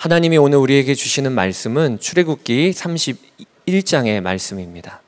하나님이 오늘 우리에게 주시는 말씀은 출애굽기 31장의 말씀입니다.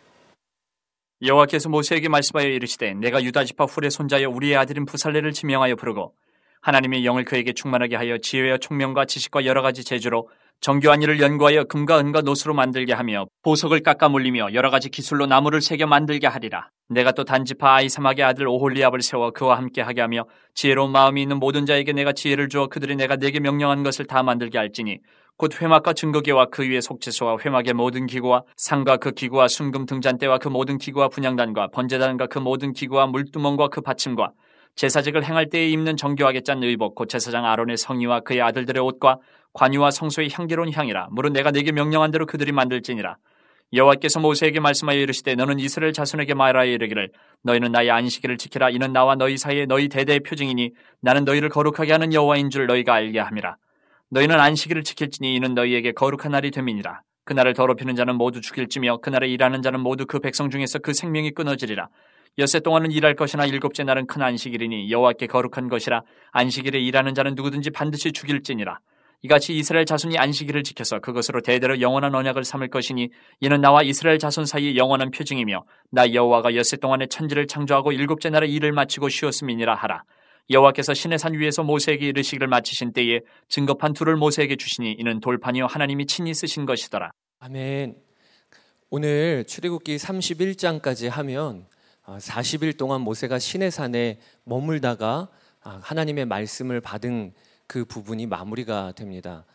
여호와께서 모세에게 말씀하여 이르시되 내가 유다 지파 훌의 손자여 우리의 아들인 부살레를 지명하여 부르고 하나님의 영을 그에게 충만하게 하여 지혜와 총명과 지식과 여러 가지 재주로 정교한 일을 연구하여 금과 은과 노수로 만들게 하며 보석을 깎아 물리며 여러 가지 기술로 나무를 새겨 만들게 하리라. 내가 또 단지파 이사막의 아들 오홀리압을 세워 그와 함께 하게 하며 지혜로운 마음이 있는 모든 자에게 내가 지혜를 주어 그들이 내가 내게 명령한 것을 다 만들게 할지니 곧 회막과 증거계와 그 위에 속죄소와 회막의 모든 기구와 상과 그 기구와 순금 등잔대와 그 모든 기구와 분양단과 번제단과 그 모든 기구와 물두멍과 그 받침과 제사직을 행할 때에 입는 정교하게 짠 의복 곧 제사장 아론의 성의와 그의 아들들의 옷과 관유와 성소의 향기로운 향이라 물은 내가 내게 명령한 대로 그들이 만들지니라 여호와께서 모세에게 말씀하여 이르시되 너는 이스라엘 자손에게 말하여 이르기를 너희는 나의 안식일을 지키라 이는 나와 너희 사이에 너희 대대의 표징이니 나는 너희를 거룩하게 하는 여호와인 줄 너희가 알게 함이라 너희는 안식일을 지킬지니 이는 너희에게 거룩한 날이 됨이니라 그날을 더럽히는 자는 모두 죽일지며 그날에 일하는 자는 모두 그 백성 중에서 그 생명이 끊어지리라 여세 동안은 일할 것이나 일곱째 날은 큰 안식일이니 여호와께 거룩한 것이라 안식일에 일하는 자는 누구든지 반드시 죽일지니라 이같이 이스라엘 자손이 안식일을 지켜서 그것으로 대대로 영원한 언약을 삼을 것이니 이는 나와 이스라엘 자손 사이의 영원한 표징이며 나 여호와가 엿새 동안에 천지를 창조하고 일곱째 날에 일을 마치고 쉬었음이니라 하라. 여호와께서 신의 산 위에서 모세에게 이르시기를 마치신 때에 증거판 둘을 모세에게 주시니 이는 돌판이요 하나님이 친히 쓰신 것이더라. 아멘. 오늘 출애굽기 31장까지 하면 40일 아, 동안 모세가 신의 산에 머물다가 아, 하나님의 말씀을 받은 그 부분이 마무리가 됩니다.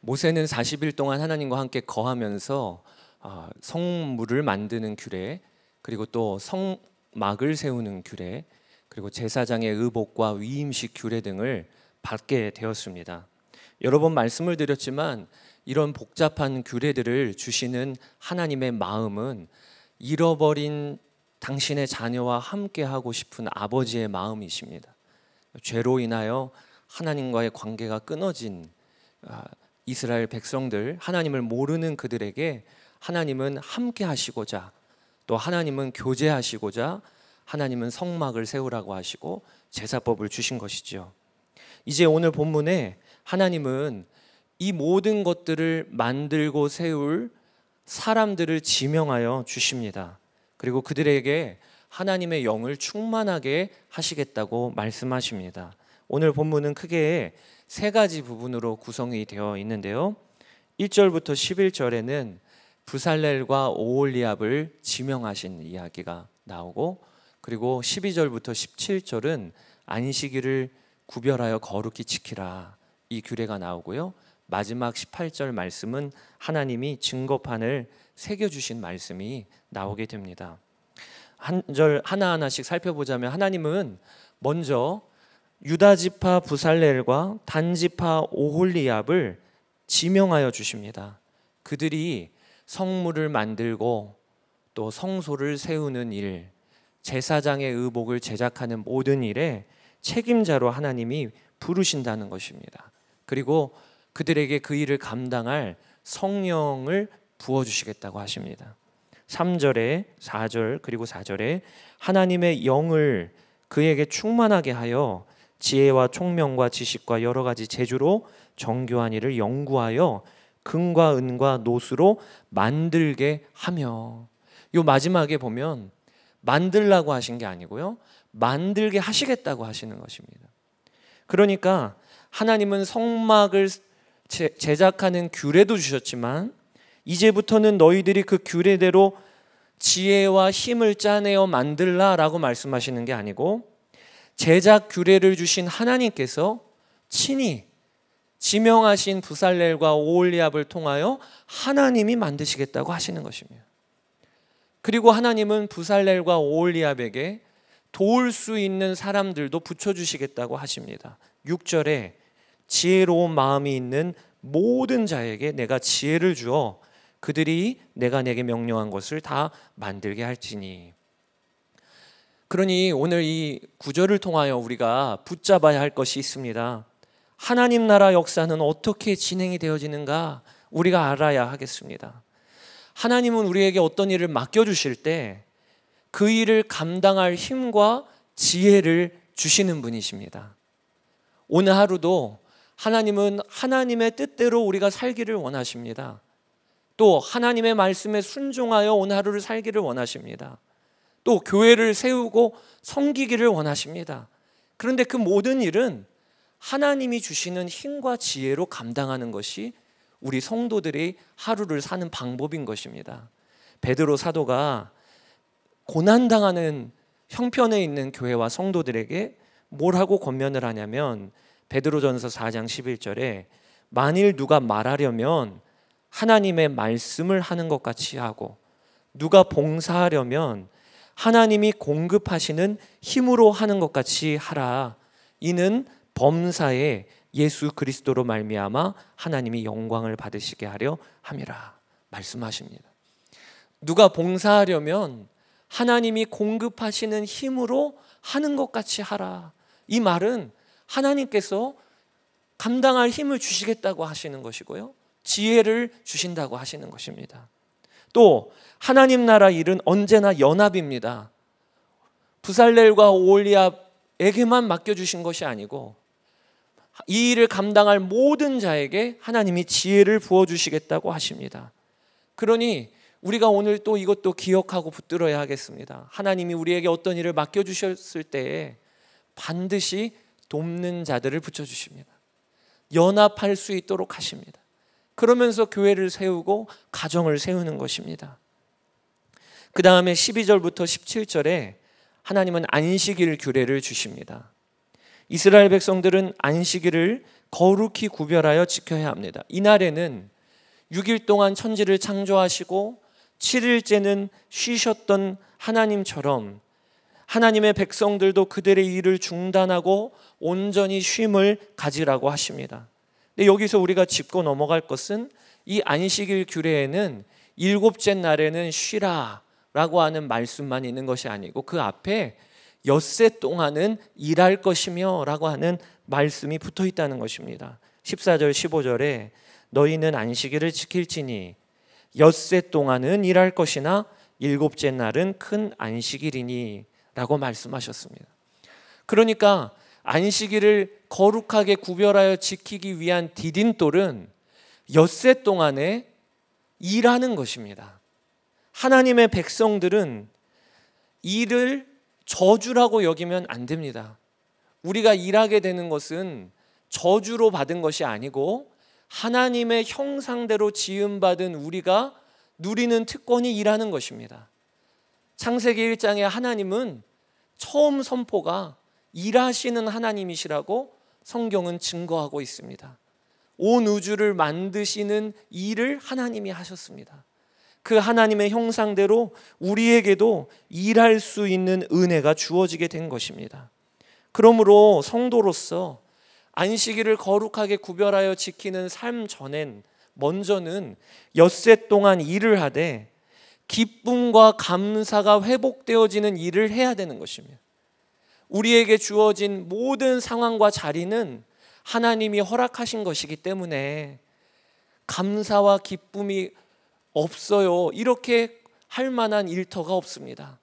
모세는 40일 동안 하나님과 함께 거하면서 아, 성물을 만드는 규례 그리고 또 성막을 세우는 규례 그리고 제사장의 의복과 위임식 규례 등을 받게 되었습니다. 여러 번 말씀을 드렸지만 이런 복잡한 규례들을 주시는 하나님의 마음은 잃어버린 당신의 자녀와 함께 하고 싶은 아버지의 마음이십니다. 죄로 인하여 하나님과의 관계가 끊어진 아, 이스라엘 백성들 하나님을 모르는 그들에게 하나님은 함께 하시고자 또 하나님은 교제하시고자 하나님은 성막을 세우라고 하시고 제사법을 주신 것이지요. 이제 오늘 본문에 하나님은 이 모든 것들을 만들고 세울 사람들을 지명하여 주십니다. 그리고 그들에게 하나님의 영을 충만하게 하시겠다고 말씀하십니다. 오늘 본문은 크게 세 가지 부분으로 구성이 되어 있는데요. 1절부터 11절에는 부살렐과 오올리압을 지명하신 이야기가 나오고 그리고 12절부터 17절은 안식일을 구별하여 거룩히 지키라 이 규례가 나오고요. 마지막 18절 말씀은 하나님이 증거판을 새겨 주신 말씀이 나오게 됩니다. 한 절 하나하나씩 살펴보자면 하나님은 먼저 유다 지파 부살렐과 단 지파 오홀리압을 지명하여 주십니다. 그들이 성물을 만들고 또 성소를 세우는 일, 제사장의 의복을 제작하는 모든 일에 책임자로 하나님이 부르신다는 것입니다. 그리고 그들에게 그 일을 감당할 성령을 부어 주시겠다고 하십니다. 3절에 4절 그리고 4절에 하나님의 영을 그에게 충만하게 하여 지혜와 총명과 지식과 여러 가지 재주로 정교한 일을 연구하여 금과 은과 노수로 만들게 하며 요 마지막에 보면 만들라고 하신 게 아니고요. 만들게 하시겠다고 하시는 것입니다. 그러니까 하나님은 성막을 제작하는 규례도 주셨지만 이제부터는 너희들이 그 규례대로 지혜와 힘을 짜내어 만들라라고 말씀하시는 게 아니고 제작 규례를 주신 하나님께서 친히 지명하신 부살렐과 오올리압을 통하여 하나님이 만드시겠다고 하시는 것입니다. 그리고 하나님은 부살렐과 오올리압에게 도울 수 있는 사람들도 붙여주시겠다고 하십니다. 6절에 지혜로운 마음이 있는 모든 자에게 내가 지혜를 주어 그들이 내가 내게 명령한 것을 다 만들게 할지니 그러니 오늘 이 구절을 통하여 우리가 붙잡아야 할 것이 있습니다. 하나님 나라 역사는 어떻게 진행이 되어지는가 우리가 알아야 하겠습니다. 하나님은 우리에게 어떤 일을 맡겨주실 때 그 일을 감당할 힘과 지혜를 주시는 분이십니다. 오늘 하루도 하나님은 하나님의 뜻대로 우리가 살기를 원하십니다. 또 하나님의 말씀에 순종하여 오늘 하루를 살기를 원하십니다. 또 교회를 세우고 섬기기를 원하십니다. 그런데 그 모든 일은 하나님이 주시는 힘과 지혜로 감당하는 것이 우리 성도들이 하루를 사는 방법인 것입니다. 베드로 사도가 고난 당하는 형편에 있는 교회와 성도들에게 뭘하고 권면을 하냐면 베드로전서 4장 11절에 만일 누가 말하려면 하나님의 말씀을 하는 것 같이 하고 누가 봉사하려면 하나님이 공급하시는 힘으로 하는 것 같이 하라. 이는 범사에 예수 그리스도로 말미암아 하나님이 영광을 받으시게 하려 함이라 말씀하십니다. 누가 봉사하려면 하나님이 공급하시는 힘으로 하는 것 같이 하라. 이 말은 하나님께서 감당할 힘을 주시겠다고 하시는 것이고요. 지혜를 주신다고 하시는 것입니다. 또 하나님 나라 일은 언제나 연합입니다. 부살렐과 오올리압에게만 맡겨주신 것이 아니고 이 일을 감당할 모든 자에게 하나님이 지혜를 부어주시겠다고 하십니다. 그러니 우리가 오늘 또 이것도 기억하고 붙들어야 하겠습니다. 하나님이 우리에게 어떤 일을 맡겨주셨을 때에 반드시 돕는 자들을 붙여주십니다. 연합할 수 있도록 하십니다. 그러면서 교회를 세우고 가정을 세우는 것입니다. 그 다음에 12절부터 17절에 하나님은 안식일 규례를 주십니다. 이스라엘 백성들은 안식일을 거룩히 구별하여 지켜야 합니다. 이날에는 6일 동안 천지를 창조하시고 7일째는 쉬셨던 하나님처럼 하나님의 백성들도 그들의 일을 중단하고 온전히 쉼을 가지라고 하십니다. 근데 여기서 우리가 짚고 넘어갈 것은 이 안식일 규례에는 일곱째 날에는 쉬라라고 하는 말씀만 있는 것이 아니고 그 앞에 엿새 동안은 일할 것이며라고 하는 말씀이 붙어 있다는 것입니다. 14절 15절에 너희는 안식일을 지킬지니 엿새 동안은 일할 것이나 일곱째 날은 큰 안식일이니라고 말씀하셨습니다. 그러니까 안식일을 거룩하게 구별하여 지키기 위한 디딤돌은 엿새 동안에 일하는 것입니다. 하나님의 백성들은 일을 저주라고 여기면 안 됩니다. 우리가 일하게 되는 것은 저주로 받은 것이 아니고 하나님의 형상대로 지음받은 우리가 누리는 특권이 일하는 것입니다. 창세기 1장에 하나님은 처음 선포가 일하시는 하나님이시라고 성경은 증거하고 있습니다. 온 우주를 만드시는 일을 하나님이 하셨습니다. 그 하나님의 형상대로 우리에게도 일할 수 있는 은혜가 주어지게 된 것입니다. 그러므로 성도로서 안식일을 거룩하게 구별하여 지키는 삶 전엔 먼저는 엿새 동안 일을 하되 기쁨과 감사가 회복되어지는 일을 해야 되는 것입니다. 우리에게 주어진 모든 상황과 자리는 하나님이 허락하신 것이기 때문에 감사와 기쁨이 없어요. 이렇게 할 만한 일터가 없습니다.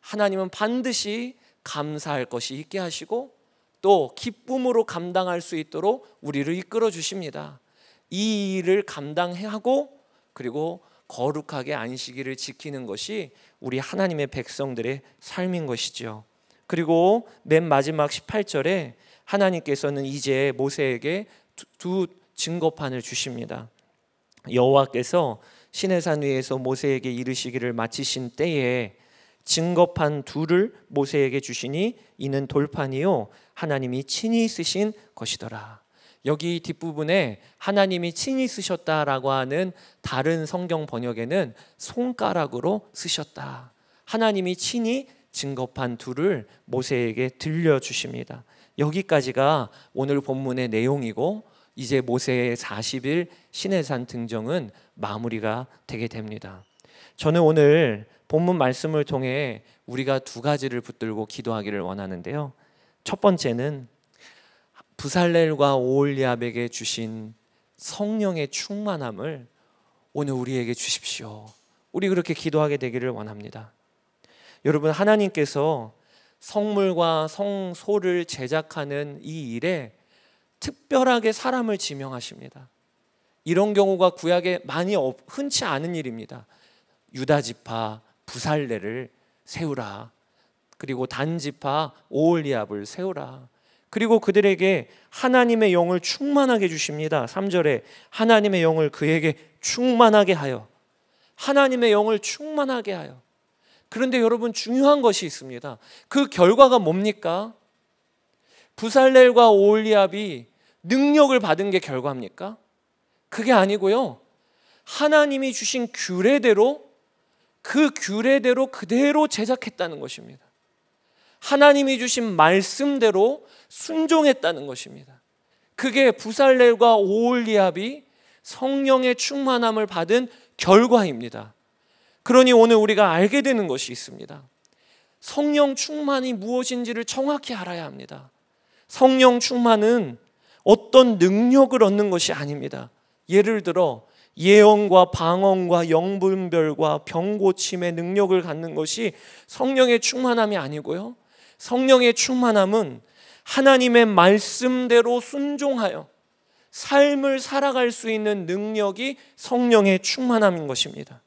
하나님은 반드시 감사할 것이 있게 하시고 또 기쁨으로 감당할 수 있도록 우리를 이끌어 주십니다. 이 일을 감당하고 그리고 거룩하게 안식일을 지키는 것이 우리 하나님의 백성들의 삶인 것이지요 그리고 맨 마지막 18절에 하나님께서는 이제 모세에게 두 증거판을 주십니다. 여호와께서 시내산 위에서 모세에게 이르시기를 마치신 때에 증거판 둘을 모세에게 주시니 이는 돌판이요 하나님이 친히 쓰신 것이더라. 여기 뒷부분에 하나님이 친히 쓰셨다라고 하는 다른 성경 번역에는 손가락으로 쓰셨다. 하나님이 친히 증거판 둘을 모세에게 들려주십니다. 여기까지가 오늘 본문의 내용이고 이제 모세의 40일 시내산 등정은 마무리가 되게 됩니다. 저는 오늘 본문 말씀을 통해 우리가 두 가지를 붙들고 기도하기를 원하는데요. 첫 번째는 부살렐과 오올리압에게 주신 성령의 충만함을 오늘 우리에게 주십시오. 우리 그렇게 기도하게 되기를 원합니다. 여러분 하나님께서 성물과 성소를 제작하는 이 일에 특별하게 사람을 지명하십니다. 이런 경우가 구약에 많이 없, 흔치 않은 일입니다. 유다 지파 부살레를 세우라. 그리고 단 지파 오올리압을 세우라. 그리고 그들에게 하나님의 영을 충만하게 주십니다. 3절에 하나님의 영을 그에게 충만하게 하여 하나님의 영을 충만하게 하여 그런데 여러분 중요한 것이 있습니다. 그 결과가 뭡니까? 부살렐과 오올리압이 능력을 받은 게 결과입니까? 그게 아니고요. 하나님이 주신 규례대로 그 규례대로 그대로 제작했다는 것입니다. 하나님이 주신 말씀대로 순종했다는 것입니다. 그게 부살렐과 오올리압이 성령의 충만함을 받은 결과입니다. 그러니 오늘 우리가 알게 되는 것이 있습니다. 성령 충만이 무엇인지를 정확히 알아야 합니다. 성령 충만은 어떤 능력을 얻는 것이 아닙니다. 예를 들어 예언과 방언과 영분별과 병고침의 능력을 갖는 것이 성령의 충만함이 아니고요. 성령의 충만함은 하나님의 말씀대로 순종하여 삶을 살아갈 수 있는 능력이 성령의 충만함인 것입니다.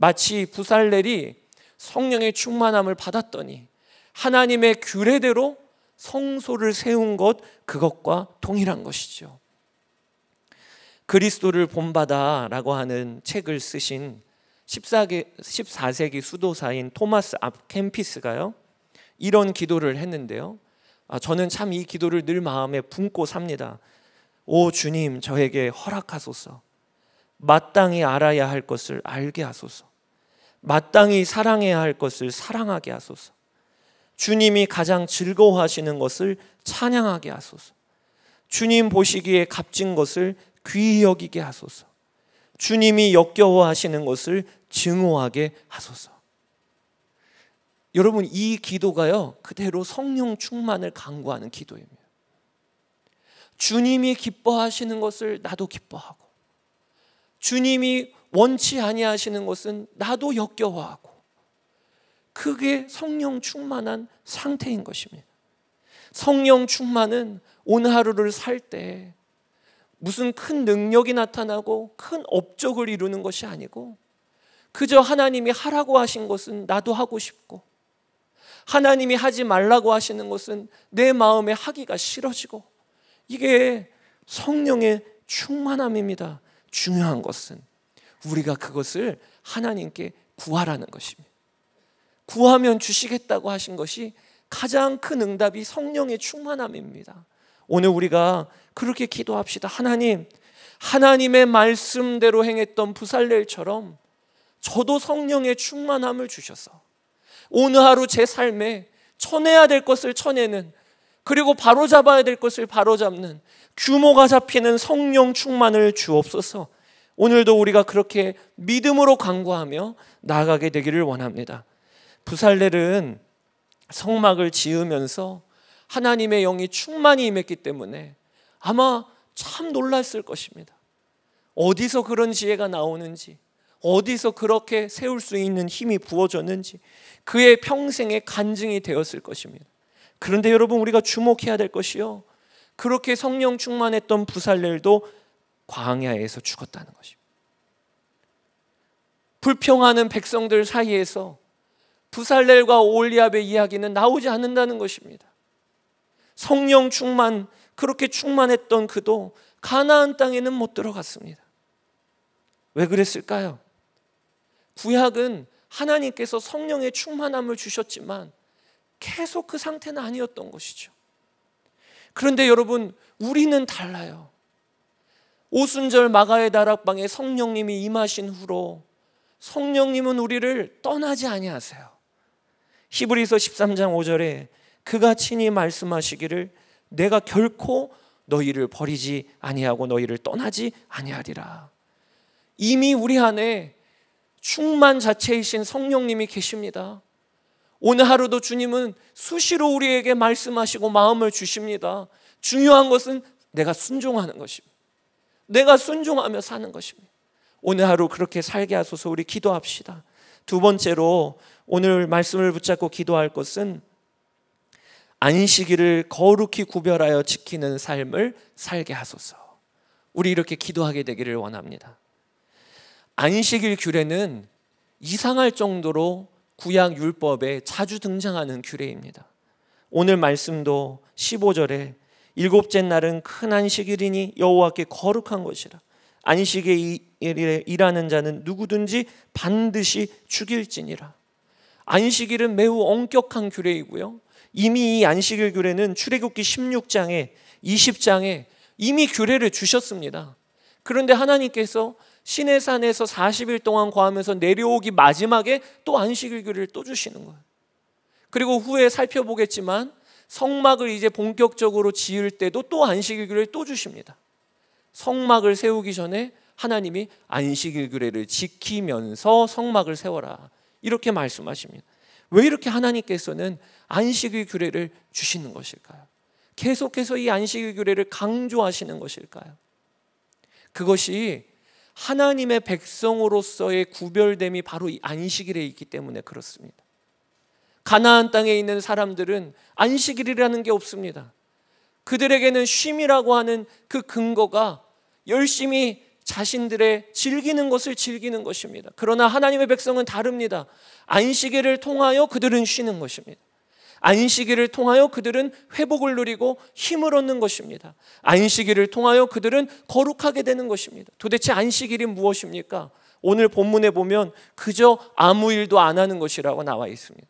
마치 부살렐이 성령의 충만함을 받았더니 하나님의 규례대로 성소를 세운 것 그것과 동일한 것이죠. 그리스도를 본받아라고 하는 책을 쓰신 1 4세기 수도사인 토마스 앞캠피스가요. 이런 기도를 했는데요. 아, 저는 참 이 기도를 늘 마음에 품고 삽니다. 오 주님 저에게 허락하소서. 마땅히 알아야 할 것을 알게 하소서. 마땅히 사랑해야 할 것을 사랑하게 하소서. 주님이 가장 즐거워하시는 것을 찬양하게 하소서. 주님 보시기에 값진 것을 귀히 여기게 하소서. 주님이 역겨워하시는 것을 증오하게 하소서. 여러분 이 기도가요 그대로 성령 충만을 강구하는 기도입니다. 주님이 기뻐하시는 것을 나도 기뻐하고 주님이 원치 아니하시는 것은 나도 역겨워하고 그게 성령 충만한 상태인 것입니다. 성령 충만은 오늘 하루를 살 때 무슨 큰 능력이 나타나고 큰 업적을 이루는 것이 아니고 그저 하나님이 하라고 하신 것은 나도 하고 싶고 하나님이 하지 말라고 하시는 것은 내 마음에 하기가 싫어지고 이게 성령의 충만함입니다. 중요한 것은 우리가 그것을 하나님께 구하라는 것입니다. 구하면 주시겠다고 하신 것이 가장 큰 응답이 성령의 충만함입니다. 오늘 우리가 그렇게 기도합시다. 하나님, 하나님의 말씀대로 행했던 부살렐처럼 저도 성령의 충만함을 주셔서 오늘 하루 제 삶에 쳐내야 될 것을 쳐내는 그리고 바로잡아야 될 것을 바로잡는 규모가 잡히는 성령 충만을 주옵소서. 오늘도 우리가 그렇게 믿음으로 강구하며 나아가게 되기를 원합니다. 부살렐은 성막을 지으면서 하나님의 영이 충만히 임했기 때문에 아마 참 놀랐을 것입니다. 어디서 그런 지혜가 나오는지, 어디서 그렇게 세울 수 있는 힘이 부어졌는지 그의 평생의 간증이 되었을 것입니다. 그런데 여러분 우리가 주목해야 될 것이요. 그렇게 성령 충만했던 부살렐도 광야에서 죽었다는 것입니다. 불평하는 백성들 사이에서 부살렐과 올리압의 이야기는 나오지 않는다는 것입니다. 성령 충만 그렇게 충만했던 그도 가나안 땅에는 못 들어갔습니다. 왜 그랬을까요? 구약은 하나님께서 성령의 충만함을 주셨지만 계속 그 상태는 아니었던 것이죠. 그런데 여러분, 우리는 달라요. 오순절 마가의 다락방에 성령님이 임하신 후로 성령님은 우리를 떠나지 아니하세요. 히브리서 13장 5절에 그가 친히 말씀하시기를 내가 결코 너희를 버리지 아니하고 너희를 떠나지 아니하리라. 이미 우리 안에 충만 자체이신 성령님이 계십니다. 오늘 하루도 주님은 수시로 우리에게 말씀하시고 마음을 주십니다. 중요한 것은 내가 순종하는 것입니다. 내가 순종하며 사는 것입니다. 오늘 하루 그렇게 살게 하소서 우리 기도합시다. 두 번째로 오늘 말씀을 붙잡고 기도할 것은 안식일을 거룩히 구별하여 지키는 삶을 살게 하소서. 우리 이렇게 기도하게 되기를 원합니다. 안식일 규례는 이상할 정도로 구약 율법에 자주 등장하는 규례입니다. 오늘 말씀도 15절에 일곱째 날은 큰 안식일이니 여호와께 거룩한 것이라. 안식에 일하는 자는 누구든지 반드시 죽일지니라. 안식일은 매우 엄격한 규례이고요. 이미 이 안식일 규례는 출애굽기 16장에 20장에 이미 규례를 주셨습니다. 그런데 하나님께서 신의 산에서 40일 동안 거하면서 내려오기 마지막에 또 안식일 규례를 또 주시는 거예요. 그리고 후에 살펴보겠지만 성막을 이제 본격적으로 지을 때도 또 안식일교를 또 주십니다. 성막을 세우기 전에 하나님이 안식일교를 지키면서 성막을 세워라. 이렇게 말씀하십니다. 왜 이렇게 하나님께서는 안식일 규례를 주시는 것일까요? 계속해서 이 안식일 규례를 강조하시는 것일까요? 그것이 하나님의 백성으로서의 구별됨이 바로 이 안식일에 있기 때문에 그렇습니다. 가나안 땅에 있는 사람들은 안식일이라는 게 없습니다. 그들에게는 쉼이라고 하는 그 근거가 열심히 자신들의 즐기는 것을 즐기는 것입니다. 그러나 하나님의 백성은 다릅니다. 안식일을 통하여 그들은 쉬는 것입니다. 안식일을 통하여 그들은 회복을 누리고 힘을 얻는 것입니다. 안식일을 통하여 그들은 거룩하게 되는 것입니다. 도대체 안식일이 무엇입니까? 오늘 본문에 보면 그저 아무 일도 안 하는 것이라고 나와 있습니다.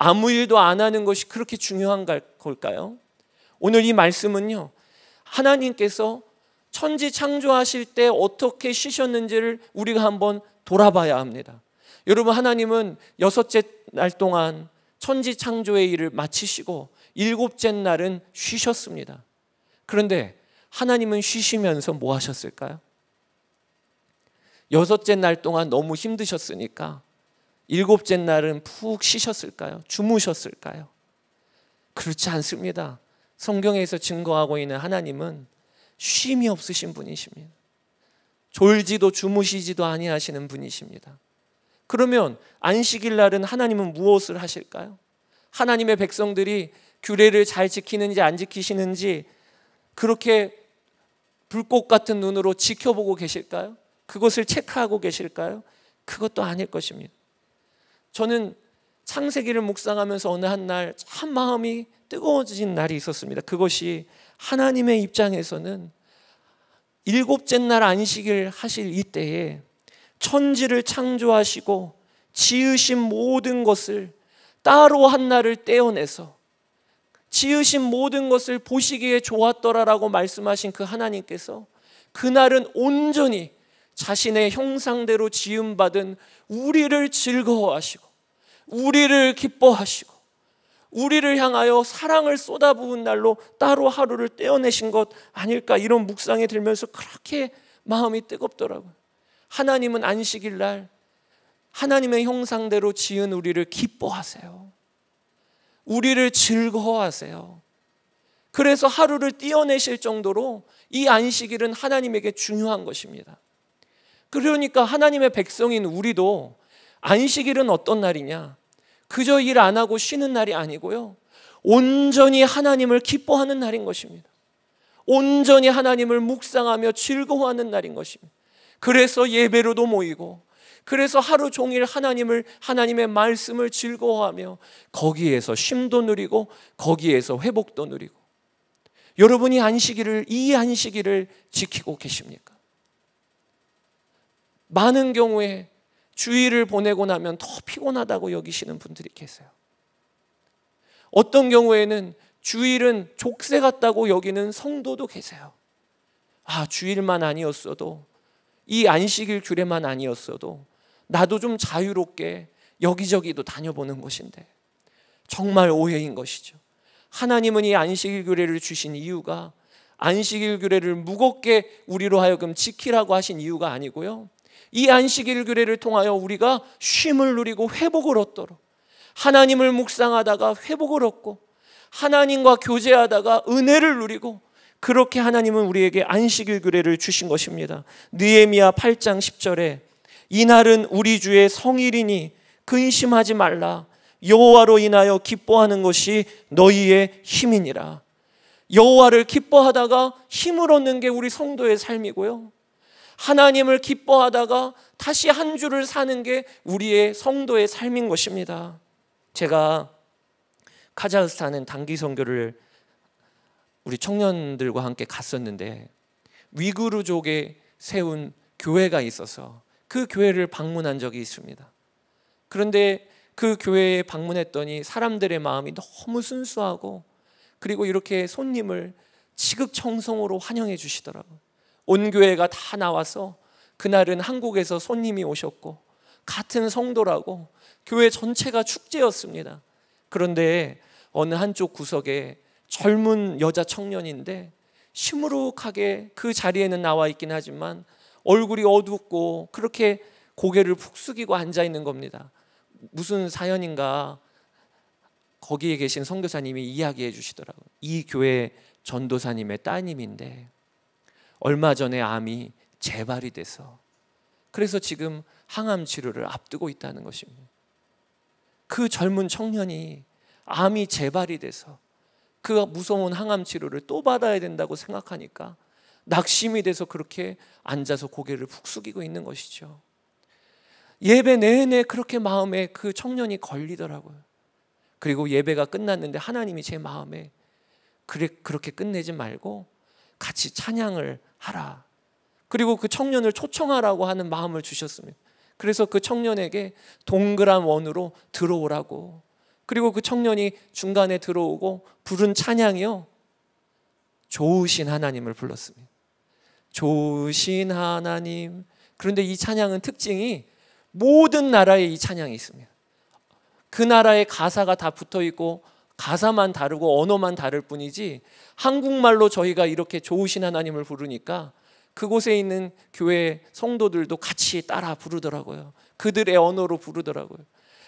아무 일도 안 하는 것이 그렇게 중요한 걸까요? 오늘 이 말씀은요. 하나님께서 천지 창조하실 때 어떻게 쉬셨는지를 우리가 한번 돌아봐야 합니다. 여러분 하나님은 여섯째 날 동안 천지 창조의 일을 마치시고 일곱째 날은 쉬셨습니다. 그런데 하나님은 쉬시면서 뭐 하셨을까요? 여섯째 날 동안 너무 힘드셨으니까 일곱째 날은 푹 쉬셨을까요? 주무셨을까요? 그렇지 않습니다. 성경에서 증거하고 있는 하나님은 쉼이 없으신 분이십니다. 졸지도 주무시지도 아니하시는 분이십니다. 그러면 안식일 날은 하나님은 무엇을 하실까요? 하나님의 백성들이 규례를 잘 지키는지 안 지키시는지 그렇게 불꽃 같은 눈으로 지켜보고 계실까요? 그것을 체크하고 계실까요? 그것도 아닐 것입니다. 저는 창세기를 묵상하면서 어느 한 날 참 마음이 뜨거워진 날이 있었습니다. 그것이 하나님의 입장에서는 일곱째 날 안식일 하실 이때에 천지를 창조하시고 지으신 모든 것을 따로 한 날을 떼어내서 지으신 모든 것을 보시기에 좋았더라라고 말씀하신 그 하나님께서 그날은 온전히 자신의 형상대로 지음받은 우리를 즐거워하시고, 우리를 기뻐하시고, 우리를 향하여 사랑을 쏟아부은 날로 따로 하루를 떼어내신 것 아닐까 이런 묵상에 들면서 그렇게 마음이 뜨겁더라고요. 하나님은 안식일 날 하나님의 형상대로 지은 우리를 기뻐하세요. 우리를 즐거워하세요. 그래서 하루를 띄어내실 정도로 이 안식일은 하나님에게 중요한 것입니다. 그러니까 하나님의 백성인 우리도 안식일은 어떤 날이냐? 그저 일 안 하고 쉬는 날이 아니고요. 온전히 하나님을 기뻐하는 날인 것입니다. 온전히 하나님을 묵상하며 즐거워하는 날인 것입니다. 그래서 예배로도 모이고 그래서 하루 종일 하나님을 하나님의 말씀을 즐거워하며 거기에서 쉼도 누리고 거기에서 회복도 누리고 여러분이 안식일을 이 안식일을 지키고 계십니까? 많은 경우에 주일을 보내고 나면 더 피곤하다고 여기시는 분들이 계세요. 어떤 경우에는 주일은 족쇄 같다고 여기는 성도도 계세요. 아, 주일만 아니었어도 이 안식일 주례만 아니었어도 나도 좀 자유롭게 여기저기도 다녀보는 것인데 정말 오해인 것이죠. 하나님은 이 안식일 규례를 주신 이유가 안식일 규례를 무겁게 우리로 하여금 지키라고 하신 이유가 아니고요. 이 안식일 교례를 통하여 우리가 쉼을 누리고 회복을 얻도록 하나님을 묵상하다가 회복을 얻고 하나님과 교제하다가 은혜를 누리고 그렇게 하나님은 우리에게 안식일 교례를 주신 것입니다. 느헤미야 8장 10절에 이날은 우리 주의 성일이니 근심하지 말라 여호와로 인하여 기뻐하는 것이 너희의 힘이니라. 여호와를 기뻐하다가 힘을 얻는 게 우리 성도의 삶이고요. 하나님을 기뻐하다가 다시 한 주를 사는 게 우리의 성도의 삶인 것입니다. 제가 카자흐스탄은 단기 선교를 우리 청년들과 함께 갔었는데 위구르족에 세운 교회가 있어서 그 교회를 방문한 적이 있습니다. 그런데 그 교회에 방문했더니 사람들의 마음이 너무 순수하고 그리고 이렇게 손님을 지극청성으로 환영해 주시더라고요. 온 교회가 다 나와서 그날은 한국에서 손님이 오셨고 같은 성도라고 교회 전체가 축제였습니다. 그런데 어느 한쪽 구석에 젊은 여자 청년인데 시무룩하게 그 자리에는 나와 있긴 하지만 얼굴이 어둡고 그렇게 고개를 푹 숙이고 앉아 있는 겁니다. 무슨 사연인가 거기에 계신 선교사님이 이야기해 주시더라고요. 이 교회 전도사님의 따님인데 얼마 전에 암이 재발이 돼서 그래서 지금 항암 치료를 앞두고 있다는 것입니다. 그 젊은 청년이 암이 재발이 돼서 그 무서운 항암 치료를 또 받아야 된다고 생각하니까 낙심이 돼서 그렇게 앉아서 고개를 푹 숙이고 있는 것이죠. 예배 내내 그렇게 마음에 그 청년이 걸리더라고요. 그리고 예배가 끝났는데 하나님이 제 마음에 그래 그렇게 끝내지 말고 같이 찬양을 하라. 그리고 그 청년을 초청하라고 하는 마음을 주셨습니다. 그래서 그 청년에게 동그란 원으로 들어오라고. 그리고 그 청년이 중간에 들어오고 부른 찬양이요. 좋으신 하나님을 불렀습니다. 좋으신 하나님. 그런데 이 찬양은 특징이 모든 나라에 이 찬양이 있습니다. 그 나라의 가사가 다 붙어 있고 가사만 다르고 언어만 다를 뿐이지 한국말로 저희가 이렇게 좋으신 하나님을 부르니까 그곳에 있는 교회 성도들도 같이 따라 부르더라고요. 그들의 언어로 부르더라고요.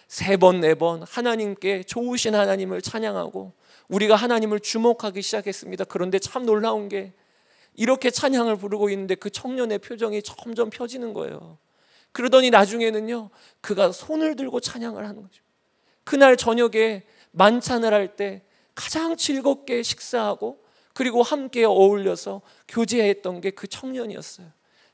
세 번, 네 번 하나님께 좋으신 하나님을 찬양하고 우리가 하나님을 주목하기 시작했습니다. 그런데 참 놀라운 게 이렇게 찬양을 부르고 있는데 그 청년의 표정이 점점 펴지는 거예요. 그러더니 나중에는요, 그가 손을 들고 찬양을 하는 거죠. 그날 저녁에 만찬을 할 때 가장 즐겁게 식사하고 그리고 함께 어울려서 교제했던 게 그 청년이었어요.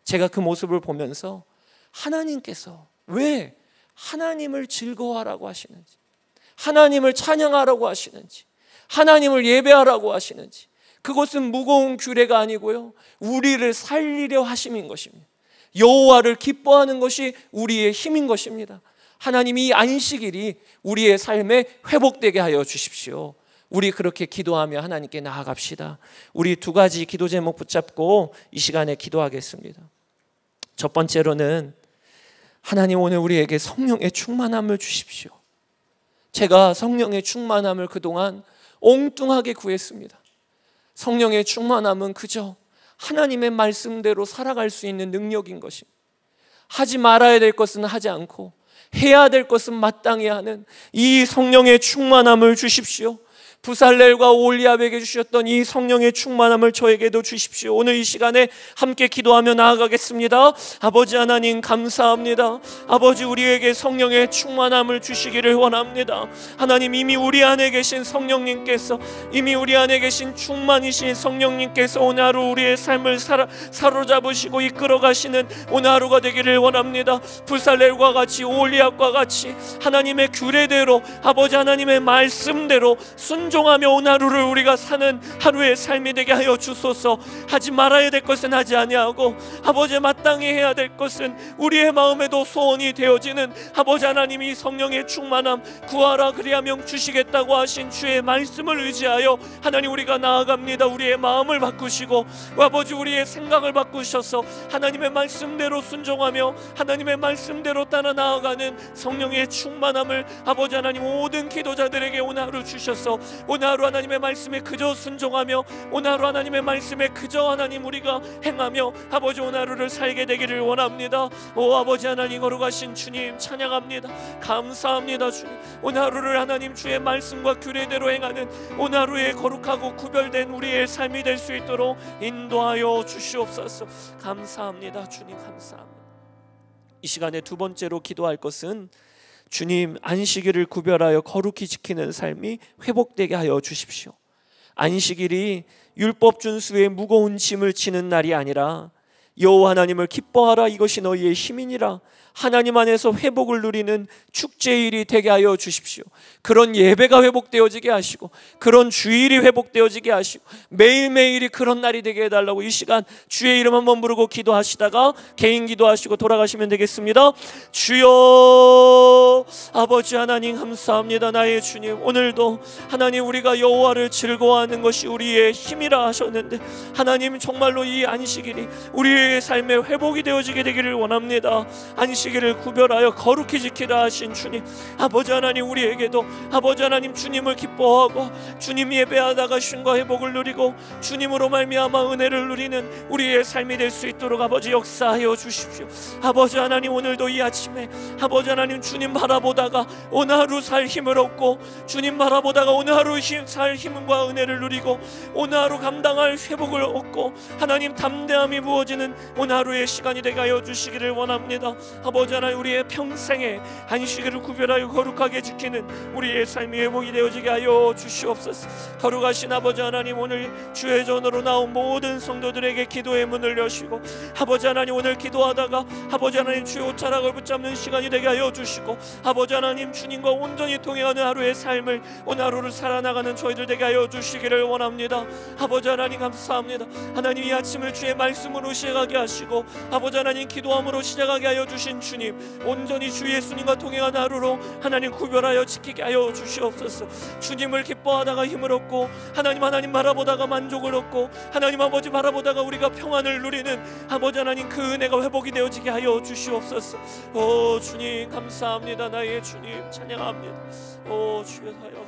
제가 그 모습을 보면서 하나님께서 왜 하나님을 즐거워하라고 하시는지, 하나님을 찬양하라고 하시는지, 하나님을 예배하라고 하시는지, 그것은 무거운 규례가 아니고요. 우리를 살리려 하심인 것입니다. 여호와를 기뻐하는 것이 우리의 힘인 것입니다. 하나님이 안식일이 우리의 삶에 회복되게 하여 주십시오. 우리 그렇게 기도하며 하나님께 나아갑시다. 우리 두 가지 기도 제목 붙잡고 이 시간에 기도하겠습니다. 첫 번째로는 하나님 오늘 우리에게 성령의 충만함을 주십시오. 제가 성령의 충만함을 그동안 엉뚱하게 구했습니다. 성령의 충만함은 그저 하나님의 말씀대로 살아갈 수 있는 능력인 것입니다. 하지 말아야 될 것은 하지 않고 해야 될 것은 마땅히 하는 이 성령의 충만함을 주십시오. 부살렐과 올리압에게 주셨던 이 성령의 충만함을 저에게도 주십시오. 오늘 이 시간에 함께 기도하며 나아가겠습니다. 아버지 하나님 감사합니다. 아버지 우리에게 성령의 충만함을 주시기를 원합니다. 하나님 이미 우리 안에 계신 성령님께서 이미 우리 안에 계신 충만이신 성령님께서 오늘 하루 우리의 삶을 살아, 사로잡으시고 이끌어 가시는 오늘 하루가 되기를 원합니다. 부살렐과 같이 올리압과 같이 하나님의 규례대로 아버지 하나님의 말씀대로 순종 순종하며 온 하루를 우리가 사는 하루의 삶이 되게 하여 주소서. 하지 말아야 될 것은 하지 아니하고 아버지 마땅히 해야 될 것은 우리의 마음에도 소원이 되어지는 아버지 하나님이 성령의 충만함 구하라 그리하면 주시겠다고 하신 주의 말씀을 의지하여 하나님 우리가 나아갑니다. 우리의 마음을 바꾸시고 아버지 우리의 생각을 바꾸셔서 하나님의 말씀대로 순종하며 하나님의 말씀대로 따라 나아가는 성령의 충만함을 아버지 하나님 모든 기도자들에게 오늘 하루 주셔서 오늘 하루 하나님의 말씀에 그저 순종하며 오늘 하루 하나님의 말씀에 그저 하나님 우리가 행하며 아버지 오늘 하루를 살게 되기를 원합니다 오 아버지 하나님 걸어가신 주님 찬양합니다 감사합니다 주님 오늘 하루를 하나님 주의 말씀과 규례대로 행하는 오늘 하루의 거룩하고 구별된 우리의 삶이 될 수 있도록 인도하여 주시옵소서 감사합니다 주님 감사합니다 이 시간에 두 번째로 기도할 것은 주님 안식일을 구별하여 거룩히 지키는 삶이 회복되게 하여 주십시오. 안식일이 율법 준수의 무거운 짐을 지는 날이 아니라 여호와 하나님을 기뻐하라 이것이 너희의 힘이니라 하나님 안에서 회복을 누리는 축제일이 되게 하여 주십시오. 그런 예배가 회복되어지게 하시고 그런 주일이 회복되어지게 하시고 매일매일이 그런 날이 되게 해달라고 이 시간 주의 이름 한번 부르고 기도하시다가 개인 기도하시고 돌아가시면 되겠습니다. 주여 아버지 하나님 감사합니다. 나의 주님 오늘도 하나님 우리가 여호와를 즐거워하는 것이 우리의 힘이라 하셨는데 하나님 정말로 이 안식일이 우리의 삶의 회복이 되어지게 되기를 원합니다. 안식 시기을 구별하여 거룩히 지키라 하신 주님 아버지 하나님 우리에게도 아버지 하나님 주님을 기뻐하고 주님 예배하다가 신과 회복을 누리고 주님으로 말미암아 은혜를 누리는 우리의 삶이 될 수 있도록 아버지 역사하여 주십시오 아버지 하나님 오늘도 이 아침에 아버지 하나님 주님 바라보다가 오늘 하루 살 힘을 얻고 주님 바라보다가 오늘 하루 살 힘과 은혜를 누리고 오늘 하루 감당할 회복을 얻고 하나님 담대함이 부어지는 오늘 하루의 시간이 되게 하여 주시기를 원합니다 아버지 아버지 하나님 우리의 평생에 안식일을 구별하여 거룩하게 지키는 우리의 삶의 회복이 되어지게 하여 주시옵소서 거룩하신 아버지 하나님 오늘 주의 전으로 나온 모든 성도들에게 기도의 문을 여시고 아버지 하나님 오늘 기도하다가 아버지 하나님 주의 옷자락을 붙잡는 시간이 되게 하여 주시고 아버지 하나님 주님과 온전히 통행하는 하루의 삶을 오늘 하루를 살아나가는 저희들 되게 하여 주시기를 원합니다 아버지 하나님 감사합니다 하나님 이 아침을 주의 말씀으로 시작하게 하시고 아버지 하나님 기도함으로 시작하게 하여 주신 주님 온전히 주 예수님과 동행하는 하루로 하나님 구별하여 지키게 하여 주시옵소서 주님을 기뻐하다가 힘을 얻고 하나님 하나님 바라보다가 만족을 얻고 하나님 아버지 바라보다가 우리가 평안을 누리는 아버지 하나님 그 은혜가 회복이 되어지게 하여 주시옵소서 오 주님 감사합니다 나의 주님 찬양합니다 오 주여 하여